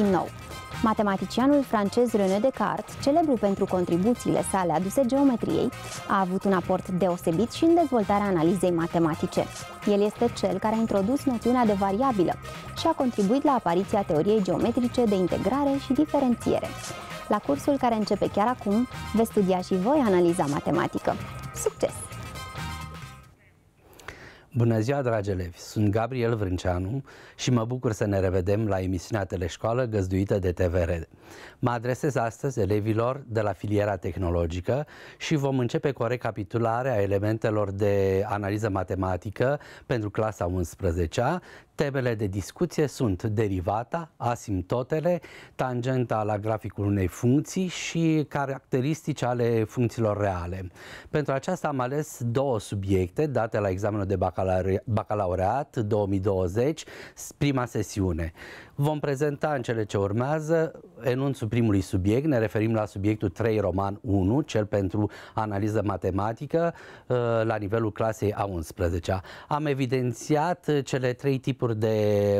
din nou. Matematicianul francez René Descartes, celebru pentru contribuțiile sale aduse geometriei, a avut un aport deosebit și în dezvoltarea analizei matematice. El este cel care a introdus noțiunea de variabilă și a contribuit la apariția teoriei geometrice de integrare și diferențiere. La cursul care începe chiar acum, veți studia și voi analiza matematică. Succes! Bună ziua, dragi elevi! Sunt Gabriel Vrânceanu și mă bucur să ne revedem la emisiunea Teleșcoală găzduită de TVR. Mă adresez astăzi elevilor de la filiera tehnologică și vom începe cu o recapitulare a elementelor de analiză matematică pentru clasa 11 -a, Temele de discuție sunt derivata, asimptotele, tangenta la graficul unei funcții și caracteristici ale funcțiilor reale. Pentru aceasta am ales două subiecte date la examenul de bacalaureat 2020, prima sesiune. Vom prezenta în cele ce urmează enunțul primului subiect, ne referim la subiectul 3 Roman 1, cel pentru analiză matematică uh, la nivelul clasei a 11 Am evidențiat uh, cele trei tipuri de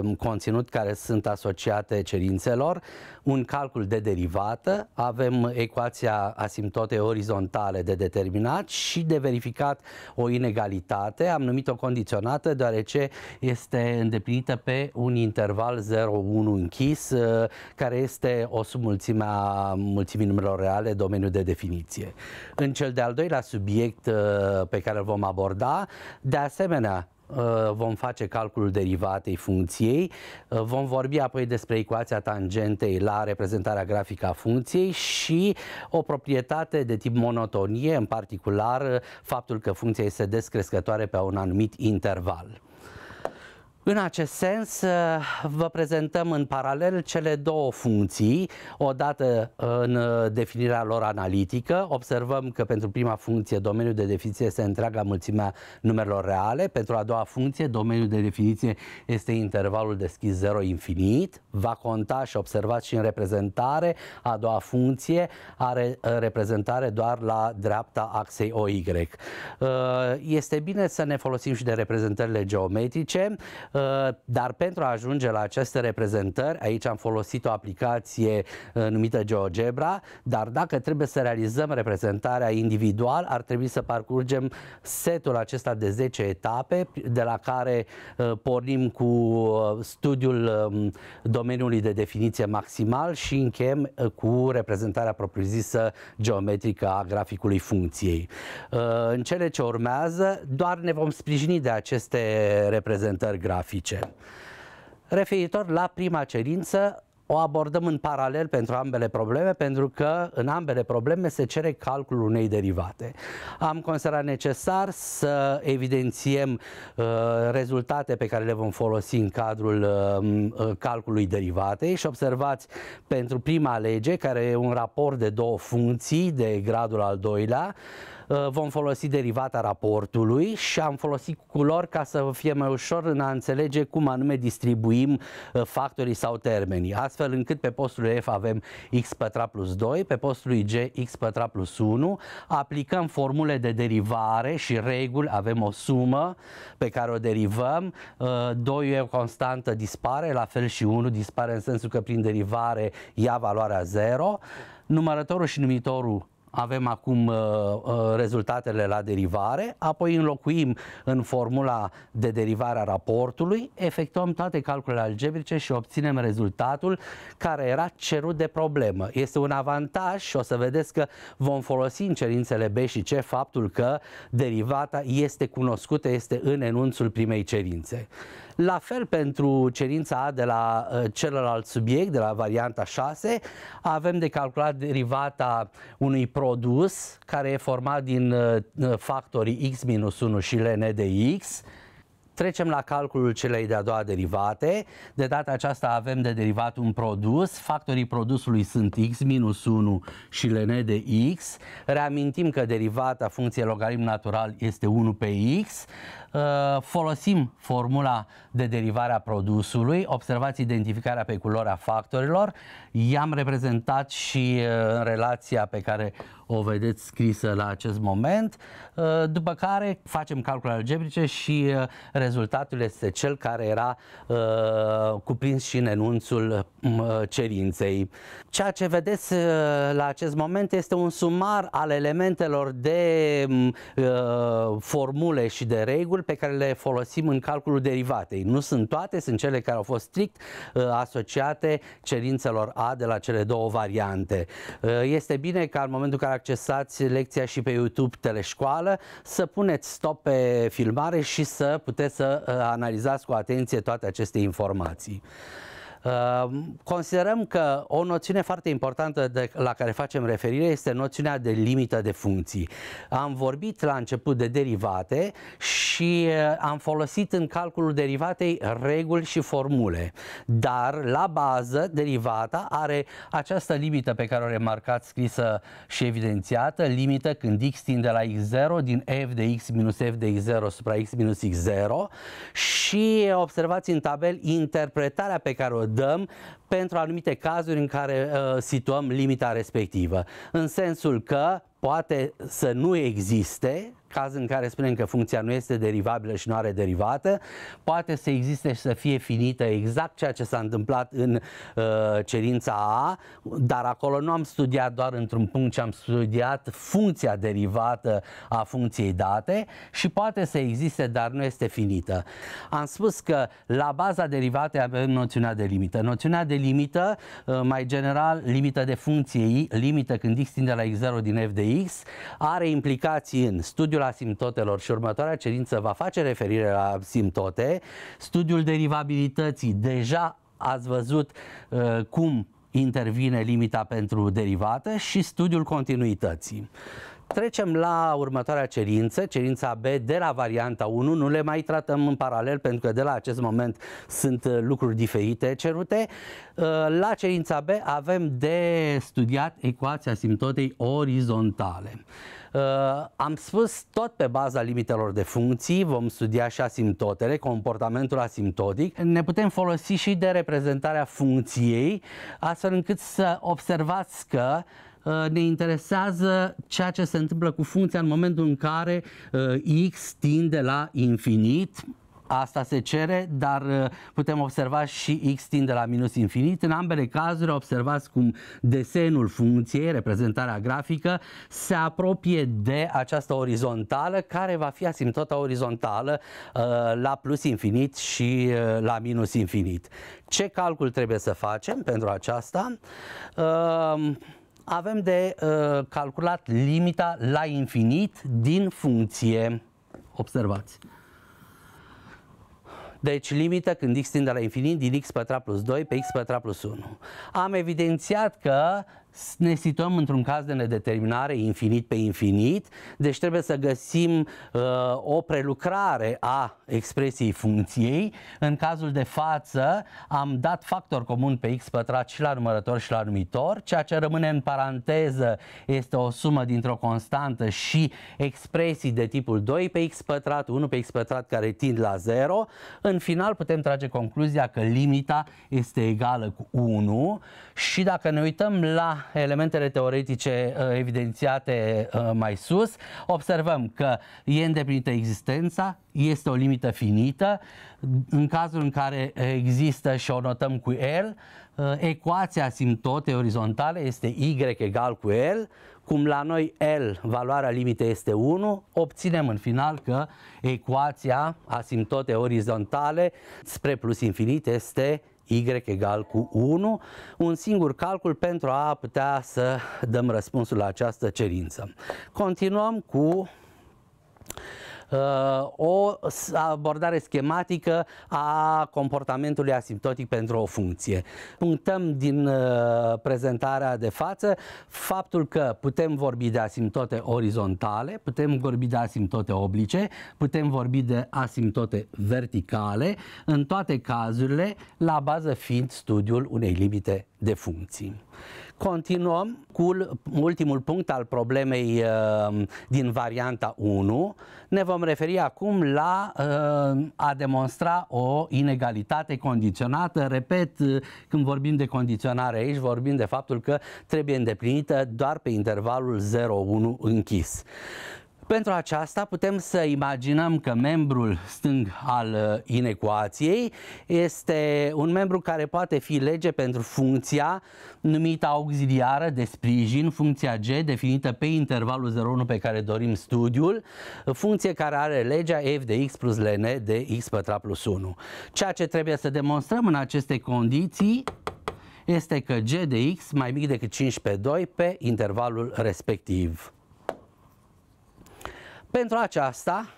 um, conținut care sunt asociate cerințelor, un calcul de derivată, avem ecuația asimptote orizontale de determinat și de verificat o inegalitate, am numit-o condiționată deoarece este îndeplinită pe un interval 0 unul închis, uh, care este o submulțime a mulțimii numerelor reale, domeniul de definiție. În cel de-al doilea subiect uh, pe care îl vom aborda, de asemenea, uh, vom face calculul derivatei funcției, vom vorbi apoi despre ecuația tangentei la reprezentarea grafică a funcției și o proprietate de tip monotonie, în particular faptul că funcția este descrescătoare pe un anumit interval. În acest sens, uh, vă prezentăm în paralel cele două funcții, odată uh, în uh, definirea lor analitică. Observăm că pentru prima funcție, domeniul de definiție este întreaga mulțimea numerelor reale, pentru a doua funcție, domeniul de definiție este intervalul deschis 0 infinit, va conta și observați și în reprezentare, a doua funcție are reprezentare doar la dreapta axei OY. Este bine să ne folosim și de reprezentările geometrice, Uh, dar pentru a ajunge la aceste reprezentări, aici am folosit o aplicație uh, numită GeoGebra, dar dacă trebuie să realizăm reprezentarea individual, ar trebui să parcurgem setul acesta de 10 etape, de la care uh, pornim cu studiul um, domeniului de definiție maximal și încheiem cu reprezentarea propriu-zisă geometrică a graficului funcției. În cele ce urmează, doar ne vom sprijini de aceste reprezentări grafice grafice. Referitor la prima cerință, o abordăm în paralel pentru ambele probleme, pentru că în ambele probleme se cere calculul unei derivate. Am considerat necesar să evidențiem uh, rezultate pe care le vom folosi în cadrul uh, uh calculului derivatei și observați pentru prima lege, care e un raport de două funcții de gradul al doilea, uh, Uh, vom folosi derivata raportului și am folosit culori ca să fie mai ușor în a înțelege cum anume distribuim uh, factorii sau termenii, astfel încât pe postul F avem x pătrat plus 2, pe postul G x pătrat plus 1, aplicăm formule de derivare și reguli, avem o sumă pe care o derivăm, 2 uh, e o constantă dispare, la fel și 1 dispare în sensul că prin derivare ia valoarea 0, numărătorul și numitorul avem acum uh, uh, rezultatele la derivare, apoi înlocuim în formula de derivare a raportului, efectuăm toate calculele algebrice și obținem rezultatul care era cerut de problemă. Este un avantaj și o să vedeți că vom folosi în cerințele B și C faptul că derivata este cunoscută, este în enunțul primei cerințe. La fel pentru cerința A de la uh, celălalt subiect, de la varianta 6, avem de calculat derivata unui produs care e format din uh, factorii x minus 1 și ln de x, Trecem la calculul celei de-a doua derivate. De data aceasta avem de derivat un produs. Factorii produsului sunt x minus 1 și ln de x. Reamintim că derivata funcției logaritm natural este 1 pe x. Uh, folosim formula de derivare a produsului, observați identificarea pe culoarea factorilor, i-am reprezentat și uh, în relația pe care o vedeți scrisă la acest moment, uh, după care facem calcule algebrice și rezultatul este cel care era cuprins și în enunțul cerinței. Ceea ce vedeți la acest moment este un sumar al elementelor de mm, formule și de reguli lucruri pe care le folosim în calculul derivatei. Nu sunt toate, sunt cele care au fost strict uh, asociate cerințelor A de la cele două variante. Uh, este bine ca în momentul în care accesați lecția și pe YouTube Teleșcoală să puneți stop pe filmare și să puteți să uh, analizați cu atenție toate aceste informații. Considerăm că o noțiune foarte importantă de, la care facem referire este noțiunea de limită de funcții. Am vorbit la început de derivate și și uh, am folosit în calculul derivatei reguli și formule. Dar la bază derivata are această limită pe care o remarcat scrisă și evidențiată, limită când x tinde la x0 din f de x minus f de x0 supra x minus x0 și observați în tabel interpretarea pe care o dăm pentru anumite cazuri în care uh, situăm limita respectivă. În sensul că poate să nu existe, caz în care spunem că funcția nu este derivabilă și nu are derivată, poate să existe și să fie finită exact ceea ce s-a întâmplat în uh, cerința A, dar acolo nu am studiat doar într-un punct, ci am studiat funcția derivată a funcției date și poate să existe, dar nu este finită. Am spus că la baza derivatei avem noțiunea de limită. Noțiunea de limită, uh, mai general, limită de funcție I, limită când x tinde la x0 din f de X are implicații în studiul asimptotelor și următoarea cerință va face referire la asimptote, studiul derivabilității, deja ați văzut uh, cum intervine limita pentru derivate și studiul continuității. Trecem la următoarea cerință, cerința B de la varianta 1. Nu le mai tratăm în paralel pentru că de la acest moment sunt uh, lucruri diferite cerute. Uh, la cerința B avem de studiat ecuația simptotei orizontale. Uh, am spus tot pe baza limitelor de funcții, vom studia și asimptotele, comportamentul asimptotic. Ne putem folosi și de reprezentarea funcției, astfel încât să observați că uh, Uh, ne interesează ceea ce se întâmplă cu funcția în momentul în care uh, x tinde la infinit, Asta se cere, dar uh, putem observa și x tinde la minus infinit. În ambele cazuri observați cum desenul funcției, reprezentarea grafică, se apropie de această orizontală care va fi asimptota orizontală la plus infinit și la minus infinit. Ce calcul trebuie să facem pentru aceasta? avem de uh, calculat limita la infinit din funcție. Observați. Deci limită când x tinde la infinit din x pătrat plus 2 pe x pătrat plus 1. Am evidențiat că ne situăm într-un caz de nedeterminare infinit pe infinit, deci trebuie să găsim uh, o prelucrare a expresiei funcției. În cazul de față am dat factor comun pe x pătrat și la numărător și la numitor, ceea ce rămâne în paranteză este o sumă dintr-o constantă și expresii de tipul 2 pe x pătrat, 1 pe x pătrat care tind la 0. În final putem trage concluzia că limita este egală cu 1 și dacă ne uităm la elementele teoretice uh, evidențiate uh, mai sus, observăm că e îndeplinită existența, este o limită finită, în cazul în care există și o notăm cu L, uh, ecuația asimptote orizontale este Y egal cu L, cum la noi L, valoarea limite este 1, obținem în final că ecuația asimptote orizontale spre plus infinit este y egal cu 1, un singur calcul pentru a putea să dăm răspunsul la această cerință. Continuăm cu Uh, o abordare schematică a comportamentului asimptotic pentru o funcție. Punctăm din uh, prezentarea de față faptul că putem vorbi de asimptote orizontale, putem vorbi de asimptote oblice, putem vorbi de asimptote verticale, în toate cazurile la bază fiind studiul unei limite de funcții. Continuăm cu ultimul punct al problemei uh, din varianta 1. Ne vom referi acum la uh, a demonstra o inegalitate condiționată. Repet, uh, când vorbim de condiționare aici, vorbim de faptul că trebuie îndeplinită doar pe intervalul 0-1 închis. Pentru aceasta putem să imaginăm că membrul stâng al uh, inecuației este un membru care poate fi lege pentru funcția numită auxiliară de sprijin, funcția G, definită pe intervalul 0,1 pe care dorim studiul, funcție care are legea f de x plus ln de x pătrat plus 1. Ceea ce trebuie să demonstrăm în aceste condiții este că g de x mai mic decât 5 pe 2 pe intervalul respectiv. Pentru aceasta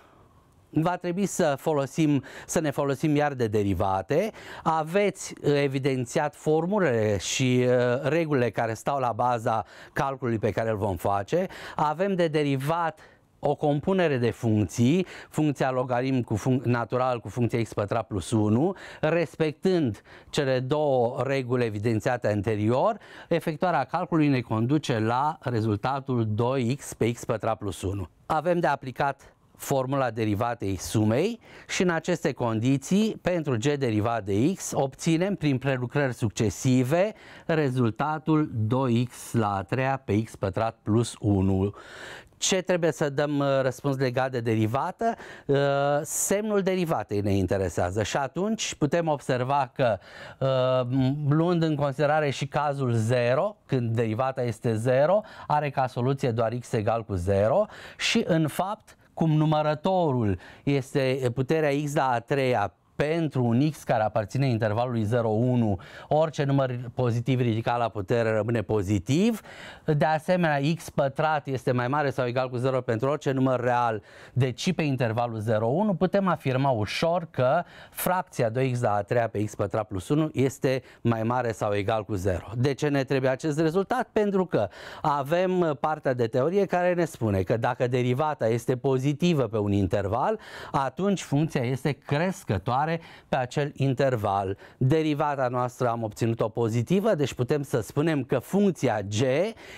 va trebui să, folosim, să ne folosim iar de derivate. Aveți uh, evidențiat formulele și uh, regulile care stau la baza calculului pe care îl vom face. Avem de derivat o compunere de funcții, funcția logaritm cu func- natural cu funcția x pătrat plus 1, respectând cele două reguli evidențiate anterior, efectuarea calculului ne conduce la rezultatul 2x pe x pătrat plus 1 avem de aplicat formula derivatei sumei și în aceste condiții, pentru g derivat de x, obținem prin prelucrări succesive rezultatul 2x la a treia pe x pătrat plus 1, ce trebuie să dăm uh, răspuns legat de derivată, uh, semnul derivatei ne interesează și atunci putem observa că uh, luând în considerare și cazul 0, când derivata este 0, are ca soluție doar x egal cu 0 și în fapt cum numărătorul este puterea x la a treia pentru un X care aparține intervalului 0-1, orice număr pozitiv ridicat la putere rămâne pozitiv. De asemenea, X pătrat este mai mare sau egal cu 0 pentru orice număr real, deci pe intervalul 0-1 putem afirma ușor că fracția 2x la a treia pe x pătrat plus 1 este mai mare sau egal cu 0. De ce ne trebuie acest rezultat? Pentru că avem partea de teorie care ne spune că dacă derivata este pozitivă pe un interval, atunci funcția este crescătoare mare pe acel interval. Derivata noastră am obținut-o pozitivă, deci putem să spunem că funcția g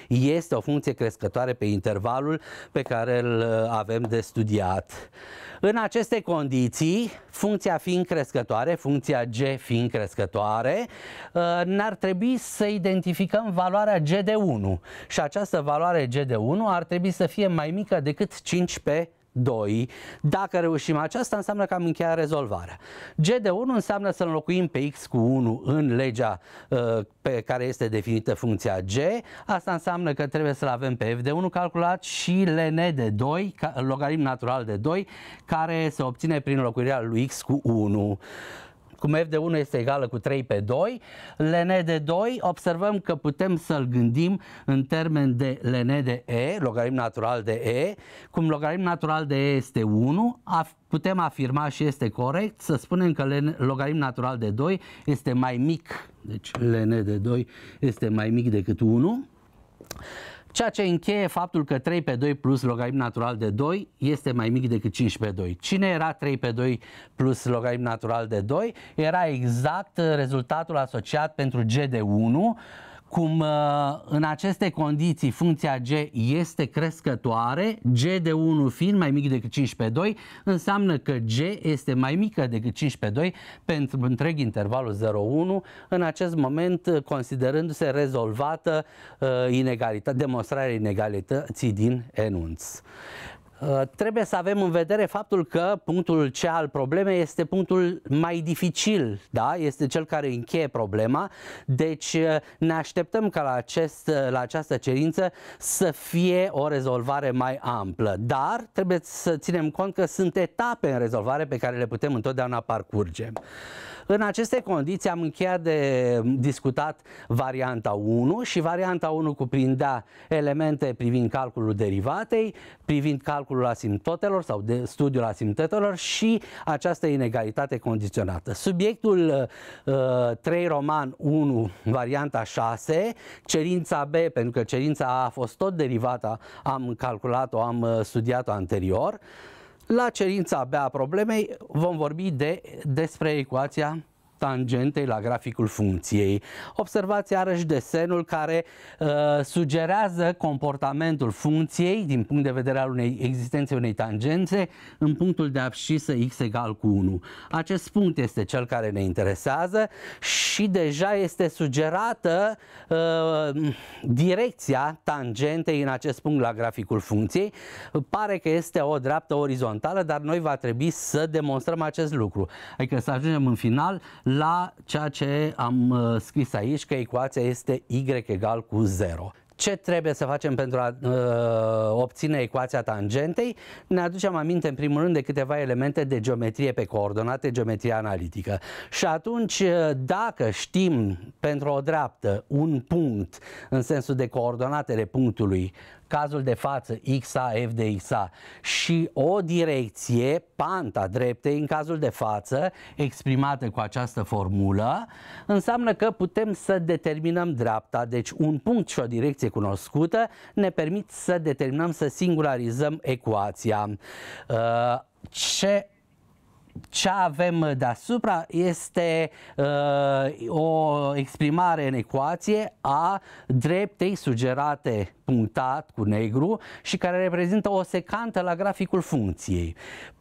este o funcție crescătoare pe intervalul pe care îl uh, avem de studiat. În aceste condiții, funcția fiind crescătoare, funcția g fiind crescătoare, uh, n-ar trebui să identificăm valoarea g de 1 și această valoare g de 1 ar trebui să fie mai mică decât 5 pe 2. Dacă reușim aceasta, înseamnă că am încheiat rezolvarea. G de 1 înseamnă să înlocuim pe X cu 1 în legea uh, pe care este definită funcția G. Asta înseamnă că trebuie să-l avem pe F de 1 calculat și LN de 2, logaritm natural de 2, care se obține prin înlocuirea lui X cu 1 cum f de 1 este egală cu 3 pe 2, ln de 2, observăm că putem să-l gândim în termen de ln de e, logaritm natural de e, cum logaritm natural de e este 1, af putem afirma și este corect să spunem că ln, logaritm natural de 2 este mai mic, deci ln de 2 este mai mic decât 1, Ceea ce încheie faptul că 3 pe 2 plus logaritm natural de 2 este mai mic decât 5 pe 2. Cine era 3 pe 2 plus logaritm natural de 2? Era exact uh, rezultatul asociat pentru G de 1 cum uh, în aceste condiții funcția G este crescătoare, G de 1 fiind mai mic decât 5 pe 2, înseamnă că G este mai mică decât 5 pe 2 pentru întreg intervalul 0-1, în acest moment uh, considerându-se rezolvată uh, inegalitate, demonstrarea inegalității din enunț. Uh, trebuie să avem în vedere faptul că punctul C al problemei este punctul mai dificil, da? este cel care încheie problema, deci uh, ne așteptăm ca la, acest, uh, la această cerință să fie o rezolvare mai amplă, dar trebuie să ținem cont că sunt etape în rezolvare pe care le putem întotdeauna parcurge. În aceste condiții am încheiat de discutat varianta 1 și varianta 1 cuprindea elemente privind calculul derivatei, privind calculul asimptotelor sau de studiul asimptotelor și această inegalitate condiționată. Subiectul uh, 3 roman 1, varianta 6, cerința B, pentru că cerința A a fost tot derivata, am calculat-o, am uh, studiat-o anterior, la cerința B a problemei vom vorbi de, despre ecuația tangentei la graficul funcției. Observați iarăși desenul care uh, sugerează comportamentul funcției din punct de vedere al unei existenței unei tangențe în punctul de abscisă x egal cu 1. Acest punct este cel care ne interesează și deja este sugerată uh, direcția tangentei în acest punct la graficul funcției. Pare că este o dreaptă orizontală, dar noi va trebui să demonstrăm acest lucru. Adică să ajungem în final la ceea ce am uh, scris aici, că ecuația este y egal cu 0. Ce trebuie să facem pentru a uh, obține ecuația tangentei? Ne aducem aminte în primul rând de câteva elemente de geometrie pe coordonate, geometrie analitică. Și atunci, uh, dacă știm pentru o dreaptă un punct în sensul de coordonatele punctului cazul de față XA, F de XA și o direcție, panta dreptei în cazul de față, exprimată cu această formulă, înseamnă că putem să determinăm dreapta, deci un punct și o direcție cunoscută ne permit să determinăm, să singularizăm ecuația. Uh, ce ce avem deasupra este uh, o exprimare în ecuație a dreptei sugerate punctat cu negru și care reprezintă o secantă la graficul funcției.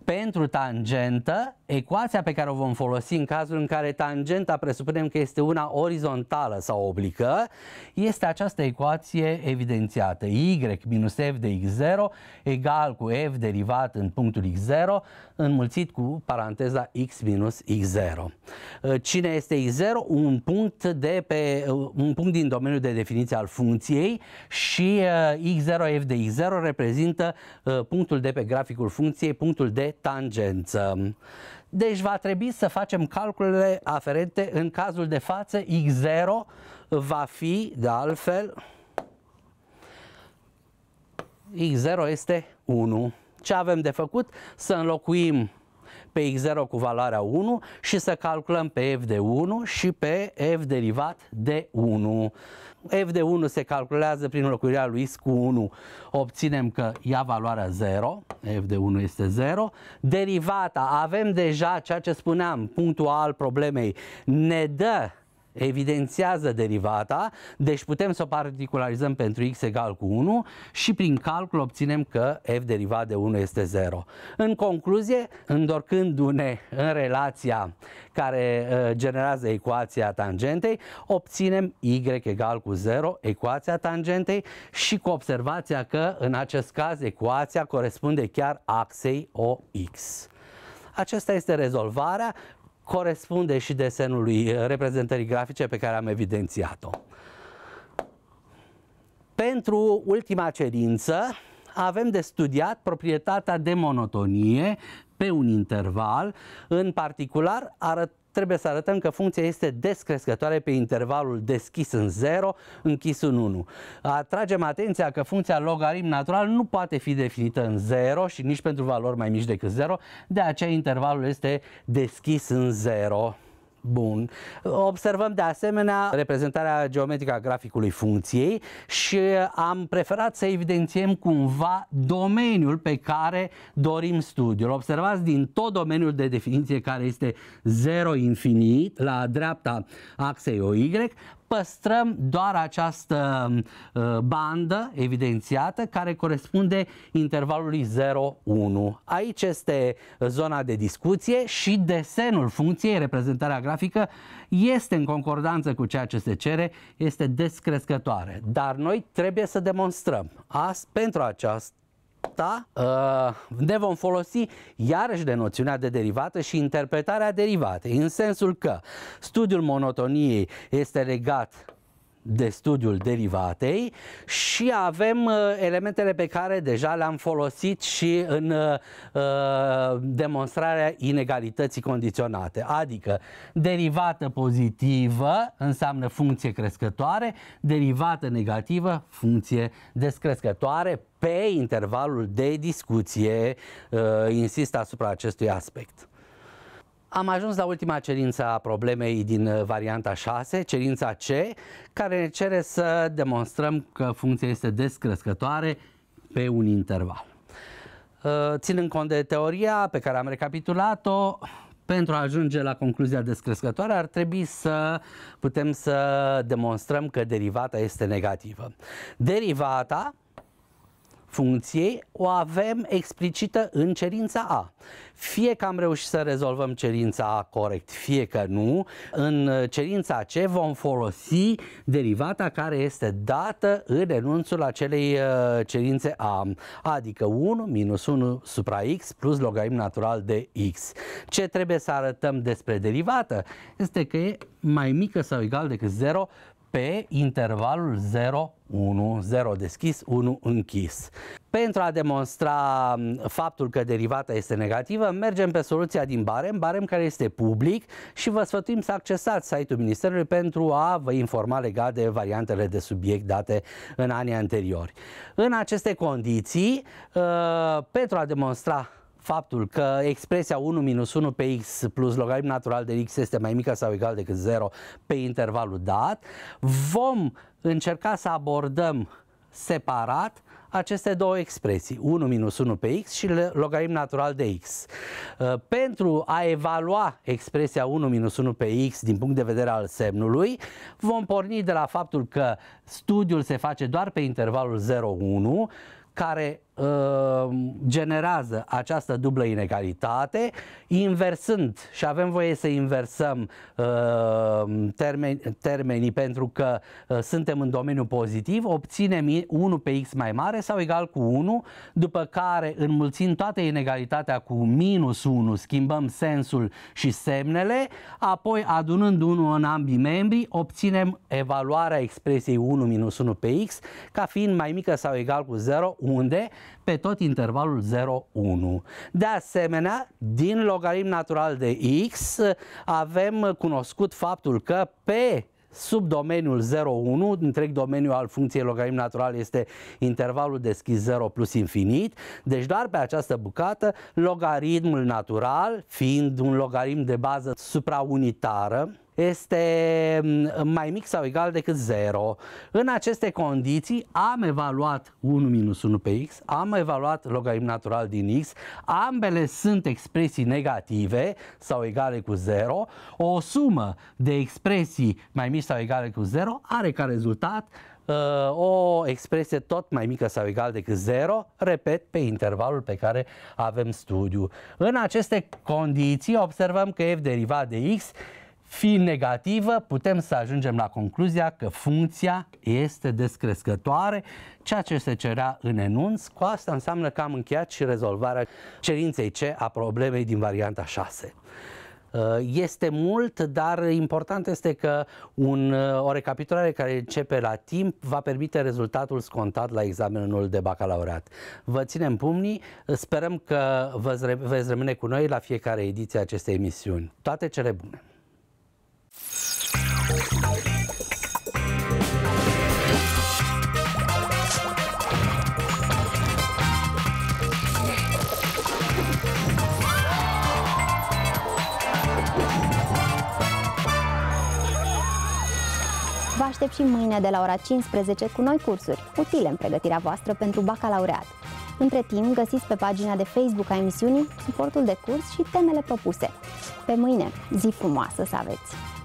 Pentru tangentă, ecuația pe care o vom folosi în cazul în care tangenta presupunem că este una orizontală sau oblică, este această ecuație evidențiată. Y minus f de x0 egal cu f derivat în punctul x0 înmulțit cu paranteza x minus x0. Ă, cine este x0? Un punct, de pe, un punct din domeniul de definiție al funcției și x0f de x0 reprezintă uh, punctul de pe graficul funcției, punctul de tangență. Deci va trebui să facem calculele aferente în cazul de față x0 va fi de altfel x0 este 1. Ce avem de făcut? Să înlocuim pe x0 cu valoarea 1 și să calculăm pe f de 1 și pe f derivat de 1. f de 1 se calculează prin înlocuirea lui x cu 1. Obținem că ia valoarea 0, f de 1 este 0. Derivata, avem deja ceea ce spuneam, punctul al problemei, ne dă evidențiază derivata, deci putem să o particularizăm pentru x egal cu 1 și prin calcul obținem că f derivat de 1 este 0. În concluzie, îndorcându ne în relația care uh, generează ecuația tangentei, obținem y egal cu 0, ecuația tangentei și cu observația că în acest caz ecuația corespunde chiar axei OX. Acesta este rezolvarea corespunde și desenului uh, reprezentării grafice pe care am evidențiat-o. Pentru ultima cerință avem de studiat proprietatea de monotonie pe un interval, în particular arătând trebuie să arătăm că funcția este descrescătoare pe intervalul deschis în 0, închis în 1. Atragem atenția că funcția logaritm natural nu poate fi definită în 0 și nici pentru valori mai mici decât 0, de aceea intervalul este deschis în 0. Bun. Observăm de asemenea reprezentarea geometrică a graficului funcției și am preferat să evidențiem cumva domeniul pe care dorim studiul. Observați din tot domeniul de definiție care este 0 infinit la dreapta axei OY păstrăm doar această uh, bandă evidențiată care corespunde intervalului 0-1. Aici este zona de discuție și desenul funcției, reprezentarea grafică, este în concordanță cu ceea ce se cere, este descrescătoare. Dar noi trebuie să demonstrăm. Azi, pentru această da? Uh, ne vom folosi iarăși de noțiunea de derivată și interpretarea derivatei, în sensul că studiul monotoniei este legat de studiul derivatei și avem uh, elementele pe care deja le-am folosit și în uh, uh, demonstrarea inegalității condiționate, adică derivată pozitivă înseamnă funcție crescătoare, derivată negativă funcție descrescătoare pe intervalul de discuție, uh, insist asupra acestui aspect. Am ajuns la ultima cerință a problemei din uh, varianta 6, cerința C, care ne cere să demonstrăm că funcția este descrescătoare pe un interval. Uh, ținând cont de teoria pe care am recapitulat-o, pentru a ajunge la concluzia descrescătoare ar trebui să putem să demonstrăm că derivata este negativă. Derivata funcției o avem explicită în cerința A. Fie că am reușit să rezolvăm cerința A corect, fie că nu, în cerința C vom folosi derivata care este dată în renunțul acelei uh, cerințe A, adică 1 minus 1 supra x plus logaritm natural de x. Ce trebuie să arătăm despre derivată este că e mai mică sau egal decât 0 pe intervalul 0 1, 0 deschis, 1 închis. Pentru a demonstra faptul că derivata este negativă, mergem pe soluția din barem, barem care este public și vă sfătuim să accesați site-ul Ministerului pentru a vă informa legat de variantele de subiect date în anii anteriori. În aceste condiții, uh, pentru a demonstra faptul că expresia 1 minus 1 pe x plus logaritm natural de x este mai mică sau egal decât 0 pe intervalul dat, vom încerca să abordăm separat aceste două expresii, 1 minus 1 pe x și logaritm natural de x. Uh, pentru a evalua expresia 1 minus 1 pe x din punct de vedere al semnului, vom porni de la faptul că studiul se face doar pe intervalul 0-1, care Uh, generează această dublă inegalitate, inversând, și avem voie să inversăm uh, termeni, termenii pentru că uh, suntem în domeniul pozitiv, obținem 1 pe x mai mare sau egal cu 1, după care înmulțim toată inegalitatea cu minus 1, schimbăm sensul și semnele, apoi adunând 1 în ambii membri, obținem evaluarea expresiei 1 minus 1 pe x ca fiind mai mică sau egal cu 0, unde pe tot intervalul 0,1. De asemenea, din logaritm natural de x avem cunoscut faptul că pe subdomeniul 0,1, întreg domeniul al funcției logaritm natural este intervalul deschis 0 plus infinit, deci doar pe această bucată logaritmul natural, fiind un logaritm de bază supraunitară, este mm, mai mic sau egal decât 0. În aceste condiții am evaluat 1 minus 1 pe x, am evaluat logaritm natural din x, ambele sunt expresii negative sau egale cu 0. O sumă de expresii mai mici sau egale cu 0 are ca rezultat uh, o expresie tot mai mică sau egal decât 0, repet, pe intervalul pe care avem studiu. În aceste condiții observăm că f derivat de x Fiind negativă, putem să ajungem la concluzia că funcția este descrescătoare, ceea ce se cerea în enunț. Cu asta înseamnă că am încheiat și rezolvarea cerinței C a problemei din varianta 6. Uh, este mult, dar important este că un, uh, o recapitulare care începe la timp va permite rezultatul scontat la examenul de bacalaureat. Vă ținem pumnii, sperăm că veți, veți rămâne cu noi la fiecare ediție a acestei emisiuni. Toate cele bune! Vă aștept și mâine de la ora 15 cu noi cursuri, utile în pregătirea voastră pentru bacalaureat. Între timp, găsiți pe pagina de Facebook a emisiunii suportul de curs și temele propuse. Pe mâine, zi frumoasă să aveți!